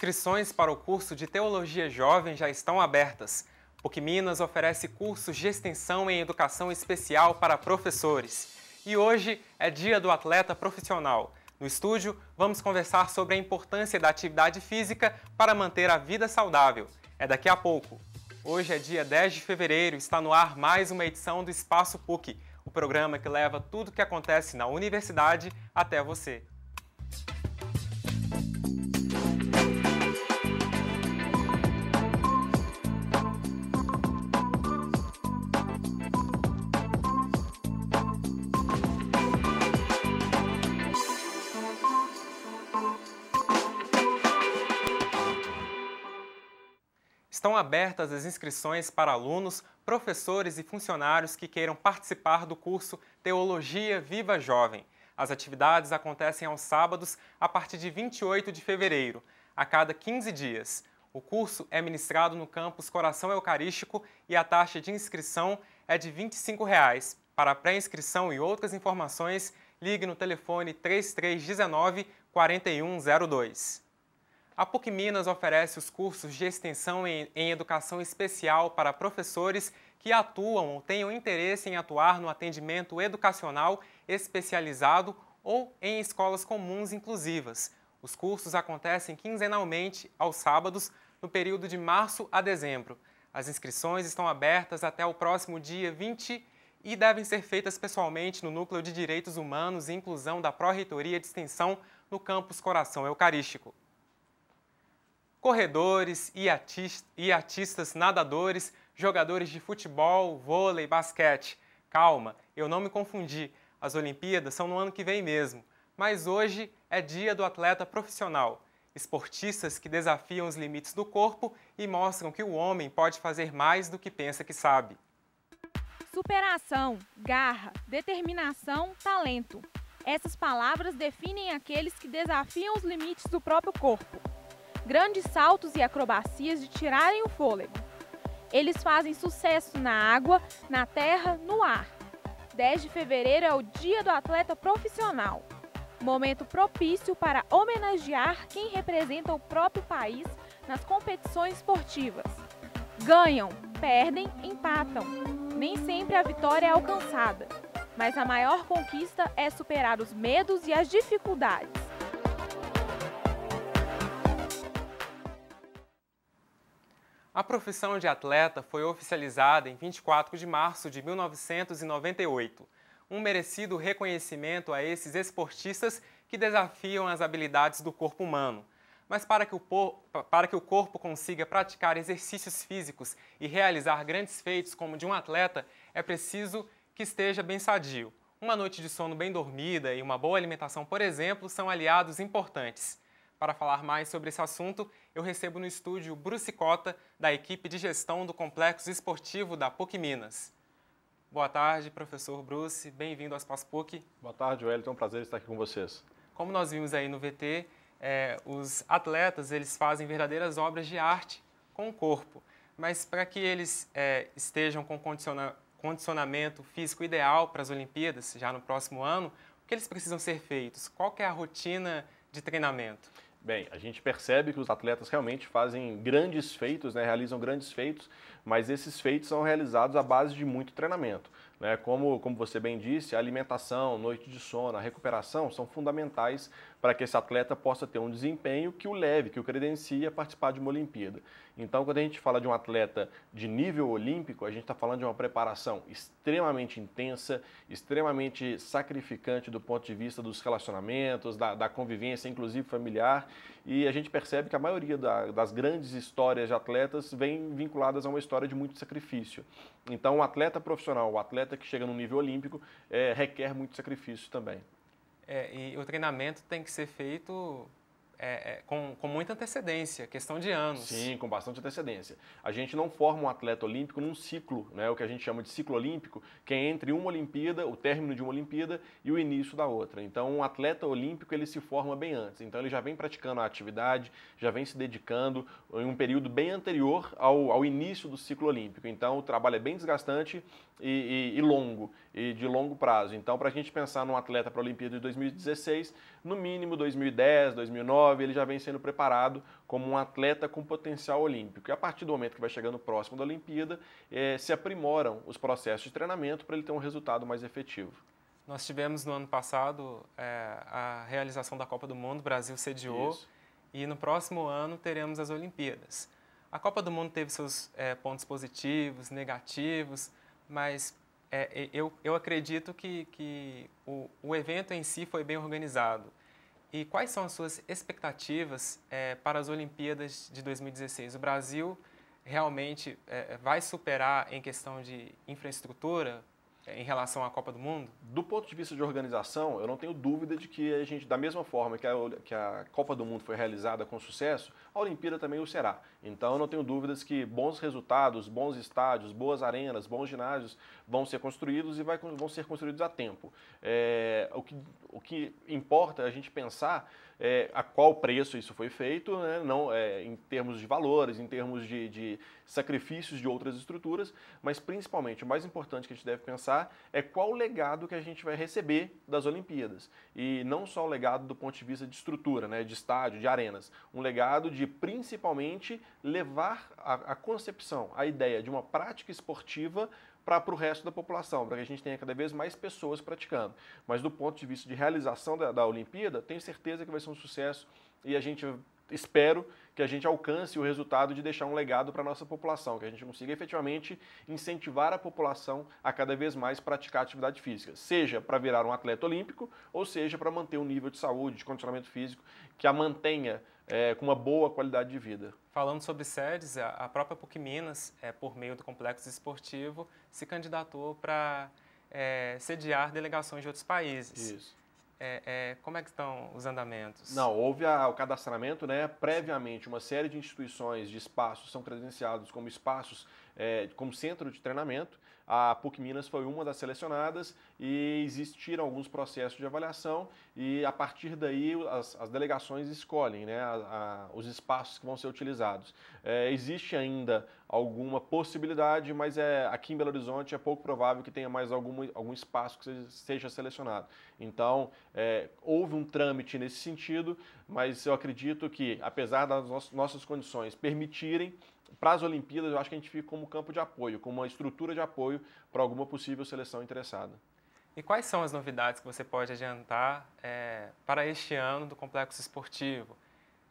Inscrições para o curso de Teologia Jovem já estão abertas. PUC Minas oferece cursos de extensão em educação especial para professores. E hoje é dia do atleta profissional. No estúdio, vamos conversar sobre a importância da atividade física para manter a vida saudável. É daqui a pouco. Hoje é dia 10 de fevereiro, está no ar mais uma edição do Espaço PUC, o programa que leva tudo o que acontece na universidade até você. Estão abertas as inscrições para alunos, professores e funcionários que queiram participar do curso Teologia Viva Jovem. As atividades acontecem aos sábados a partir de 28 de fevereiro, a cada 15 dias. O curso é ministrado no campus Coração Eucarístico e a taxa de inscrição é de R$ 25. Reais. Para pré-inscrição e outras informações, ligue no telefone 3319 4102. A PUC Minas oferece os cursos de extensão em, em educação especial para professores que atuam ou tenham interesse em atuar no atendimento educacional especializado ou em escolas comuns inclusivas. Os cursos acontecem quinzenalmente, aos sábados, no período de março a dezembro. As inscrições estão abertas até o próximo dia 20 e devem ser feitas pessoalmente no Núcleo de Direitos Humanos e Inclusão da Pró-Reitoria de Extensão no Campus Coração Eucarístico. Corredores, iatistas, nadadores, jogadores de futebol, vôlei, basquete. Calma, eu não me confundi. As Olimpíadas são no ano que vem mesmo, mas hoje é dia do atleta profissional. Esportistas que desafiam os limites do corpo e mostram que o homem pode fazer mais do que pensa que sabe. Superação, garra, determinação, talento. Essas palavras definem aqueles que desafiam os limites do próprio corpo. Grandes saltos e acrobacias de tirarem o fôlego. Eles fazem sucesso na água, na terra, no ar. 10 de fevereiro é o Dia do Atleta Profissional. Momento propício para homenagear quem representa o próprio país nas competições esportivas. Ganham, perdem, empatam. Nem sempre a vitória é alcançada, mas a maior conquista é superar os medos e as dificuldades. A profissão de atleta foi oficializada em 24 de março de 1998. Um merecido reconhecimento a esses esportistas que desafiam as habilidades do corpo humano. Mas para que, o para que o corpo consiga praticar exercícios físicos e realizar grandes feitos como de um atleta, é preciso que esteja bem sadio. Uma noite de sono bem dormida e uma boa alimentação, por exemplo, são aliados importantes. Para falar mais sobre esse assunto, eu recebo no estúdio Bruce Cota, da equipe de gestão do Complexo Esportivo da PUC Minas. Boa tarde, professor Bruce. Bem-vindo às Espaço PUC. Boa tarde, Wellington. É um prazer estar aqui com vocês. Como nós vimos aí no VT, é, os atletas eles fazem verdadeiras obras de arte com o corpo, mas para que eles é, estejam com condiciona condicionamento físico ideal para as Olimpíadas, já no próximo ano, o que eles precisam ser feitos? Qual é a rotina de treinamento? Bem, a gente percebe que os atletas realmente fazem grandes feitos, né? realizam grandes feitos, mas esses feitos são realizados à base de muito treinamento. Né? Como, como você bem disse, a alimentação, noite de sono, a recuperação são fundamentais para que esse atleta possa ter um desempenho que o leve, que o credencie a participar de uma Olimpíada. Então, quando a gente fala de um atleta de nível olímpico, a gente está falando de uma preparação extremamente intensa, extremamente sacrificante do ponto de vista dos relacionamentos, da, da convivência, inclusive familiar, e a gente percebe que a maioria da, das grandes histórias de atletas vem vinculadas a uma história de muito sacrifício. Então, o um atleta profissional, o atleta que chega no nível olímpico, é, requer muito sacrifício também. É, e o treinamento tem que ser feito é, é, com, com muita antecedência, questão de anos. Sim, com bastante antecedência. A gente não forma um atleta olímpico num ciclo, né, o que a gente chama de ciclo olímpico, que é entre uma Olimpíada, o término de uma Olimpíada e o início da outra. Então, um atleta olímpico ele se forma bem antes. Então, ele já vem praticando a atividade, já vem se dedicando em um período bem anterior ao, ao início do ciclo olímpico. Então, o trabalho é bem desgastante e, e, e longo, e de longo prazo. Então, para a gente pensar num atleta para a Olimpíada de 2016, no mínimo 2010, 2009, jovem, ele já vem sendo preparado como um atleta com potencial olímpico. E a partir do momento que vai chegando próximo da Olimpíada, é, se aprimoram os processos de treinamento para ele ter um resultado mais efetivo. Nós tivemos no ano passado é, a realização da Copa do Mundo, o Brasil sediou, Isso. e no próximo ano teremos as Olimpíadas. A Copa do Mundo teve seus é, pontos positivos, negativos, mas eu, eu acredito que, que o, o evento em si foi bem organizado e quais são as suas expectativas é, para as Olimpíadas de 2016? O Brasil realmente é, vai superar em questão de infraestrutura é, em relação à Copa do Mundo? Do ponto de vista de organização, eu não tenho dúvida de que a gente, da mesma forma que a, que a Copa do Mundo foi realizada com sucesso, a Olimpíada também o será. Então, eu não tenho dúvidas que bons resultados, bons estádios, boas arenas, bons ginásios vão ser construídos e vai, vão ser construídos a tempo. É, o, que, o que importa é a gente pensar é, a qual preço isso foi feito, né? não é, em termos de valores, em termos de, de, sacrifícios de outras estruturas, mas principalmente o mais importante que a gente deve pensar é qual o legado que a gente vai receber das Olimpíadas. E não só o legado do ponto de vista de estrutura, né? de estádio, de arenas, um legado de principalmente levar a, a concepção, a ideia de uma prática esportiva para o resto da população, para que a gente tenha cada vez mais pessoas praticando. Mas do ponto de vista de realização da, da Olimpíada, tenho certeza que vai ser um sucesso e a gente espero que a gente alcance o resultado de deixar um legado para a nossa população, que a gente consiga efetivamente incentivar a população a cada vez mais praticar atividade física, seja para virar um atleta olímpico, ou seja para manter um nível de saúde, de condicionamento físico que a mantenha é, com uma boa qualidade de vida. Falando sobre sedes, a própria PUC Minas, é, por meio do complexo esportivo, se candidatou para é, sediar delegações de outros países. Isso. É, é, como é que estão os andamentos? Não, houve a, o cadastramento, né? Previamente, uma série de instituições de espaços são credenciados como espaços é, como centro de treinamento. A PUC Minas foi uma das selecionadas e existiram alguns processos de avaliação e a partir daí as, as delegações escolhem né, a, a, os espaços que vão ser utilizados. É, existe ainda alguma possibilidade, mas é, aqui em Belo Horizonte é pouco provável que tenha mais algum, algum espaço que seja, selecionado. Então, é, houve um trâmite nesse sentido, mas eu acredito que, apesar das nossas condições permitirem, para as Olimpíadas, eu acho que a gente fica como campo de apoio, com uma estrutura de apoio para alguma possível seleção interessada. E quais são as novidades que você pode adiantar é, para este ano do Complexo Esportivo?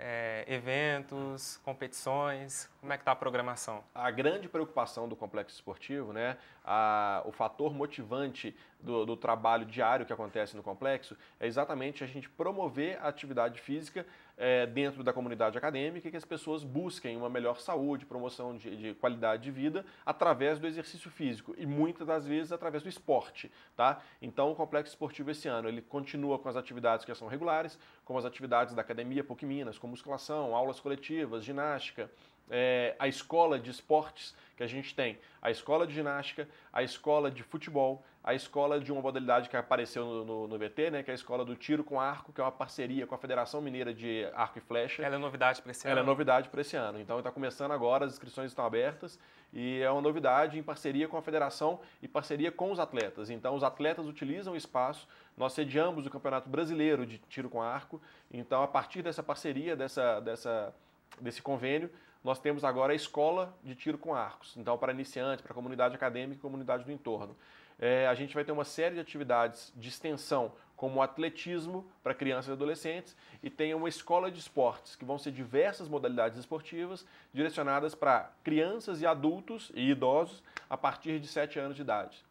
É, eventos, competições, como é que está a programação? A grande preocupação do Complexo Esportivo né, a, o fator motivante do, do trabalho diário que acontece no complexo é exatamente a gente promover a atividade física é, dentro da comunidade acadêmica e que as pessoas busquem uma melhor saúde, promoção de, de, qualidade de vida através do exercício físico e muitas das vezes através do esporte, tá? Então o complexo esportivo esse ano ele continua com as atividades que são regulares, como as atividades da academia PUC Minas, como musculação, aulas coletivas, ginástica, é, a escola de esportes que a gente tem a escola de ginástica, a escola de futebol, a escola de uma modalidade que apareceu no, no, no, VT, né, que é a escola do tiro com arco, que é uma parceria com a Federação Mineira de Arco e Flecha. Ela é novidade para esse Ela é ano. Ela é novidade para esse ano. Então está começando agora, as inscrições estão abertas e é uma novidade em parceria com a federação e parceria com os atletas. Então os atletas utilizam o espaço. Nós sediamos o Campeonato Brasileiro de Tiro com Arco. Então a partir dessa parceria, dessa, dessa desse convênio, nós temos agora a escola de tiro com arcos. Então, para iniciantes, para comunidade acadêmica e comunidade do entorno. É, a gente vai ter uma série de atividades de extensão, como atletismo para crianças e adolescentes, e tem uma escola de esportes, que vão ser diversas modalidades esportivas direcionadas para crianças e adultos e idosos a partir de 7 anos de idade.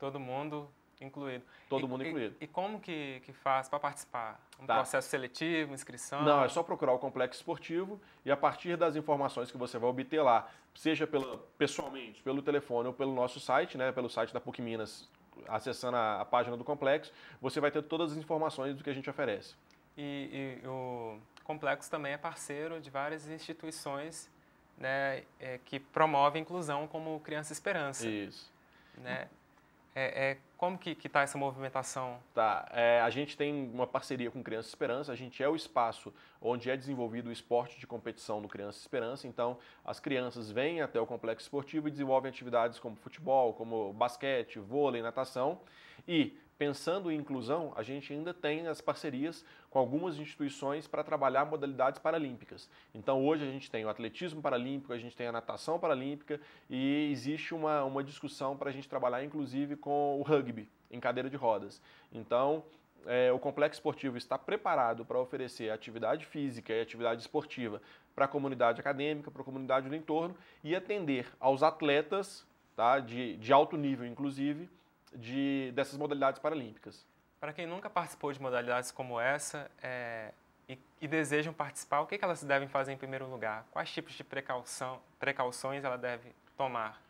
Todo mundo Incluído. Todo e, mundo incluído. E, e, como que, que faz para participar? Um tá. processo seletivo, inscrição? Não, é só procurar o complexo esportivo e a partir das informações que você vai obter lá, seja pela, pessoalmente, pelo telefone ou pelo nosso site, né, pelo site da PUC Minas, acessando a, a página do complexo, você vai ter todas as informações do que a gente oferece. E, e o complexo também é parceiro de várias instituições né, é, que promovem a inclusão, como Criança Esperança. Isso. Né? É, é, como que está essa movimentação? Tá, é, a gente tem uma parceria com Criança Esperança, a gente é o espaço onde é desenvolvido o esporte de competição do Criança Esperança, então as crianças vêm até o complexo esportivo e desenvolvem atividades como futebol, como basquete, vôlei, natação e Pensando em inclusão, a gente ainda tem as parcerias com algumas instituições para trabalhar modalidades paralímpicas. Então, hoje a gente tem o atletismo paralímpico, a gente tem a natação paralímpica e existe uma, uma discussão para a gente trabalhar, inclusive, com o rugby em cadeira de rodas. Então, é, o complexo esportivo está preparado para oferecer atividade física e atividade esportiva para a comunidade acadêmica, para a comunidade do entorno e atender aos atletas tá, de, de alto nível, inclusive de, dessas modalidades paralímpicas. Para quem nunca participou de modalidades como essa é, e, e, desejam participar, o que, que elas devem fazer em primeiro lugar? Quais tipos de precaução, precauções ela deve tomar?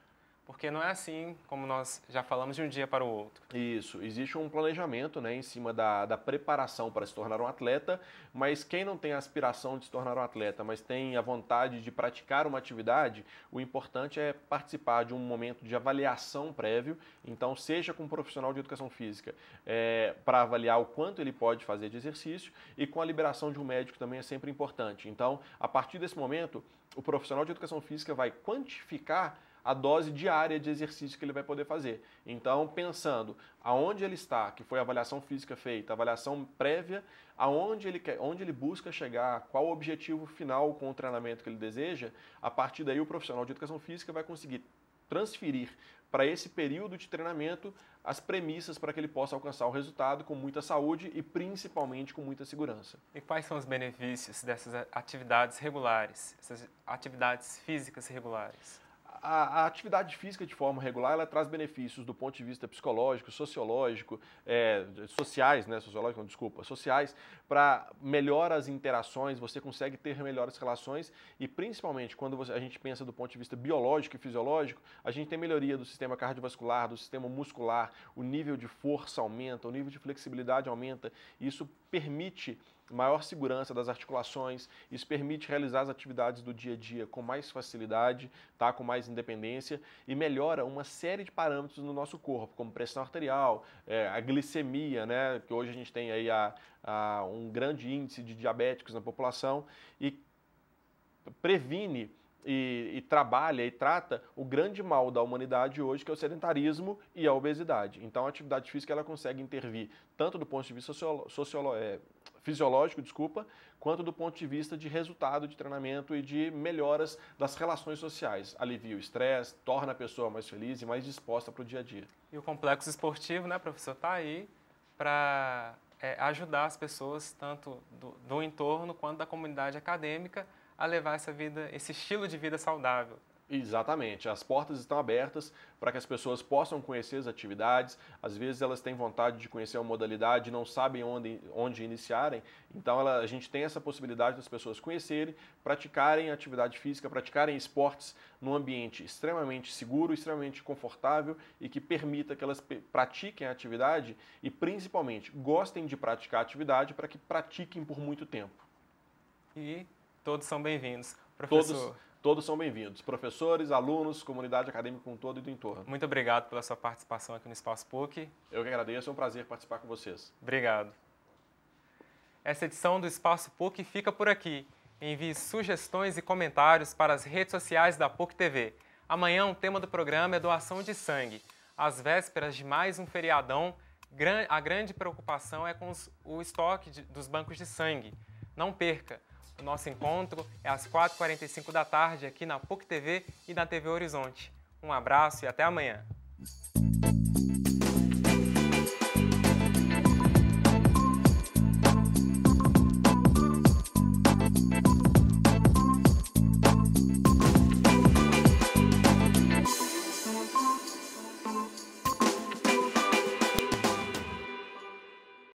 porque não é assim como nós já falamos de um dia para o outro. Isso, existe um planejamento né, em cima da, da preparação para se tornar um atleta, mas quem não tem a aspiração de se tornar um atleta, mas tem a vontade de praticar uma atividade, o importante é participar de um momento de avaliação prévio, então seja com um profissional de educação física é, para avaliar o quanto ele pode fazer de exercício e com a liberação de um médico também é sempre importante. Então, a partir desse momento, o profissional de educação física vai quantificar a dose diária de exercício que ele vai poder fazer. Então, pensando aonde ele está, que foi a avaliação física feita, avaliação prévia, aonde ele quer, onde ele busca chegar, qual o objetivo final com o treinamento que ele deseja, a partir daí o profissional de educação física vai conseguir transferir para esse período de treinamento as premissas para que ele possa alcançar o resultado com muita saúde e principalmente com muita segurança. E quais são os benefícios dessas atividades regulares, essas atividades físicas regulares? a, a, atividade física de forma regular ela traz benefícios do ponto de vista psicológico, sociológico, é, sociais, né? Sociológico, não, desculpa, sociais, para melhora as interações, você consegue ter melhores relações e principalmente quando você, a gente pensa do ponto de vista biológico e fisiológico, a gente tem melhoria do sistema cardiovascular, do sistema muscular, o nível de força aumenta, o nível de flexibilidade aumenta, e isso permite maior segurança das articulações, isso permite realizar as atividades do dia a dia com mais facilidade, tá? com mais independência e melhora uma série de parâmetros no nosso corpo, como pressão arterial, é, a glicemia, né? que hoje a gente tem aí a, a um grande índice de diabéticos na população e previne e, e, trabalha e trata o grande mal da humanidade hoje, que é o sedentarismo e a obesidade. Então, a atividade física ela consegue intervir tanto do ponto de vista sociolo, é, fisiológico, desculpa, quanto do ponto de vista de resultado de treinamento e de melhoras das relações sociais. Alivia o estresse, torna a pessoa mais feliz e mais disposta para o dia a dia. E o complexo esportivo, né, professor, está aí para é, ajudar as pessoas, tanto do, do entorno quanto da comunidade acadêmica, a levar essa vida, esse estilo de vida saudável. Exatamente, as portas estão abertas para que as pessoas possam conhecer as atividades. Às vezes elas têm vontade de conhecer uma modalidade, não sabem onde, onde iniciarem. Então ela, a gente tem essa possibilidade das pessoas conhecerem, praticarem atividade física, praticarem esportes num ambiente extremamente seguro, extremamente confortável e que permita que elas pratiquem a atividade e principalmente gostem de praticar a atividade para que pratiquem por muito tempo. E Todos são bem-vindos. Professor. Todos, todos são bem-vindos. Professores, alunos, comunidade acadêmica com todo e do entorno. Muito obrigado pela sua participação aqui no Espaço PUC. Eu que agradeço, é um prazer participar com vocês. Obrigado. Essa edição do Espaço PUC fica por aqui. Envie sugestões e comentários para as redes sociais da PUC TV. Amanhã, o um tema do programa é doação de sangue. Às vésperas de mais um feriadão, a grande preocupação é com o estoque dos bancos de sangue. Não perca! O nosso encontro é às 4h45 da tarde aqui na PUC TV e na TV Horizonte. Um abraço e até amanhã!